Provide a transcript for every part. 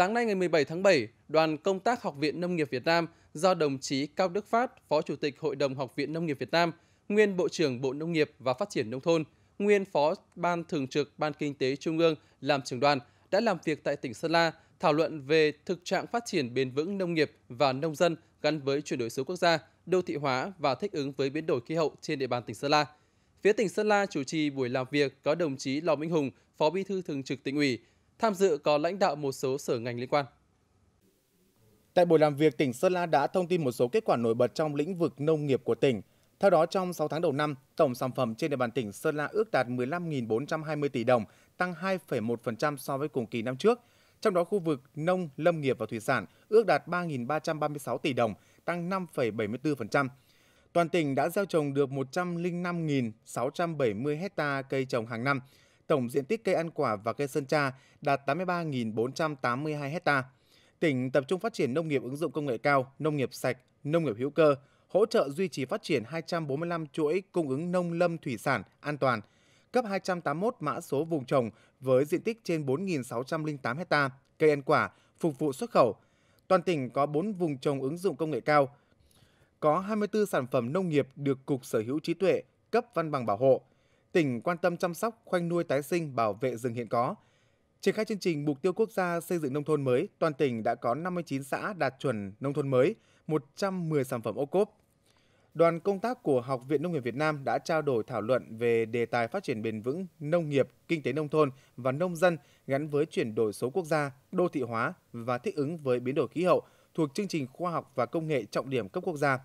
Sáng nay ngày 17 tháng 7, đoàn công tác Học viện Nông nghiệp Việt Nam do đồng chí Cao Đức Phát, Phó Chủ tịch Hội đồng Học viện Nông nghiệp Việt Nam, nguyên Bộ trưởng Bộ Nông nghiệp và Phát triển Nông thôn, nguyên Phó Ban Thường trực Ban Kinh tế Trung ương làm trưởng đoàn đã làm việc tại tỉnh Sơn La thảo luận về thực trạng phát triển bền vững nông nghiệp và nông dân gắn với chuyển đổi số quốc gia, đô thị hóa và thích ứng với biến đổi khí hậu trên địa bàn tỉnh Sơn La. Phía tỉnh Sơn La chủ trì buổi làm việc có đồng chí Lò Minh Hùng, Phó Bí thư Thường trực tỉnh ủy, Tham dự có lãnh đạo một số sở ngành liên quan. Tại buổi làm việc, tỉnh Sơn La đã thông tin một số kết quả nổi bật trong lĩnh vực nông nghiệp của tỉnh. Theo đó, trong 6 tháng đầu năm, tổng sản phẩm trên địa bàn tỉnh Sơn La ước đạt 15.420 tỷ đồng, tăng 2,1% so với cùng kỳ năm trước. Trong đó, khu vực nông, lâm nghiệp và thủy sản ước đạt 3.336 tỷ đồng, tăng 5,74%. Toàn tỉnh đã gieo trồng được 105.670 hecta cây trồng hàng năm, tổng diện tích cây ăn quả và cây sơn tra đạt 83.482 hecta. Tỉnh tập trung phát triển nông nghiệp ứng dụng công nghệ cao, nông nghiệp sạch, nông nghiệp hữu cơ, hỗ trợ duy trì phát triển 245 chuỗi cung ứng nông lâm thủy sản an toàn, cấp 281 mã số vùng trồng với diện tích trên 4.608 hecta cây ăn quả phục vụ xuất khẩu. Toàn tỉnh có 4 vùng trồng ứng dụng công nghệ cao, có 24 sản phẩm nông nghiệp được Cục Sở hữu trí tuệ cấp văn bằng bảo hộ, tỉnh quan tâm chăm sóc, khoanh nuôi tái sinh, bảo vệ rừng hiện có. Triển khai chương trình mục tiêu quốc gia xây dựng nông thôn mới, toàn tỉnh đã có 59 xã đạt chuẩn nông thôn mới, 110 sản phẩm ô cốp. Đoàn công tác của Học viện Nông nghiệp Việt Nam đã trao đổi thảo luận về đề tài phát triển bền vững nông nghiệp, kinh tế nông thôn và nông dân gắn với chuyển đổi số quốc gia, đô thị hóa và thích ứng với biến đổi khí hậu thuộc chương trình khoa học và công nghệ trọng điểm cấp quốc gia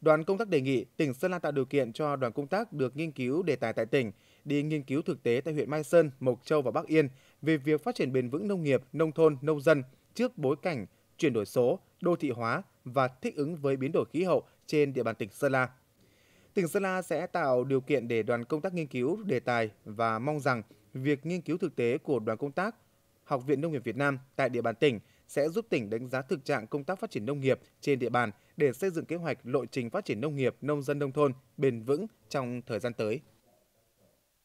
Đoàn công tác đề nghị tỉnh Sơn La tạo điều kiện cho đoàn công tác được nghiên cứu đề tài tại tỉnh, đi nghiên cứu thực tế tại huyện Mai Sơn, Mộc Châu và Bắc Yên về việc phát triển bền vững nông nghiệp, nông thôn, nông dân trước bối cảnh chuyển đổi số, đô thị hóa và thích ứng với biến đổi khí hậu trên địa bàn tỉnh Sơn La. Tỉnh Sơn La sẽ tạo điều kiện để đoàn công tác nghiên cứu đề tài và mong rằng việc nghiên cứu thực tế của đoàn công tác Học viện Nông nghiệp Việt Nam tại địa bàn tỉnh – sẽ giúp tỉnh đánh giá thực trạng công tác phát triển nông nghiệp trên địa bàn để xây dựng kế hoạch lộ trình phát triển nông nghiệp, nông dân nông thôn bền vững trong thời gian tới.